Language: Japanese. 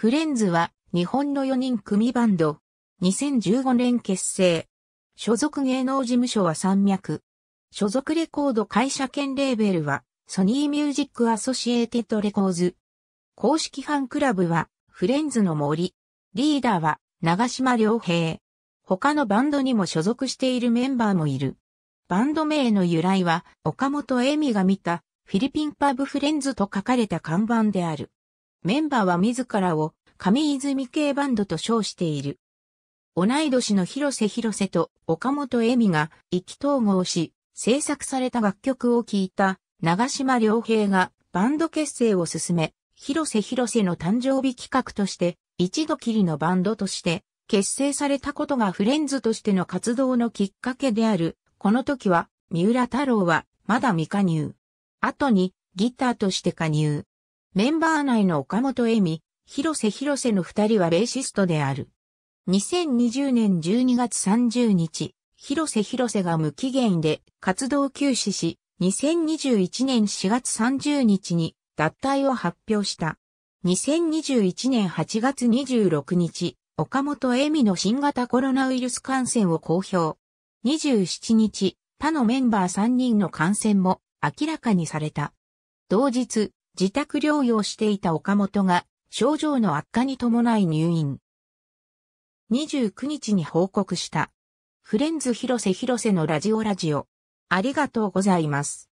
フレンズは日本の4人組バンド。2015年結成。所属芸能事務所は山脈。所属レコード会社兼レーベルはソニーミュージックアソシエーテッドレコーズ。公式ファンクラブはフレンズの森。リーダーは長島良平。他のバンドにも所属しているメンバーもいる。バンド名の由来は岡本恵美が見たフィリピンパブフレンズと書かれた看板である。メンバーは自らを上泉系バンドと称している。同い年の広瀬広瀬と岡本恵美が意気投合し、制作された楽曲を聴いた長島良平がバンド結成を進め、広瀬広瀬の誕生日企画として一度きりのバンドとして結成されたことがフレンズとしての活動のきっかけである。この時は三浦太郎はまだ未加入。後にギターとして加入。メンバー内の岡本恵美、広瀬広瀬の二人はベーシストである。2020年12月30日、広瀬広瀬が無期限で活動休止し、2021年4月30日に脱退を発表した。2021年8月26日、岡本恵美の新型コロナウイルス感染を公表。27日、他のメンバー3人の感染も明らかにされた。同日、自宅療養していた岡本が症状の悪化に伴い入院。29日に報告した。フレンズ広瀬広瀬のラジオラジオ。ありがとうございます。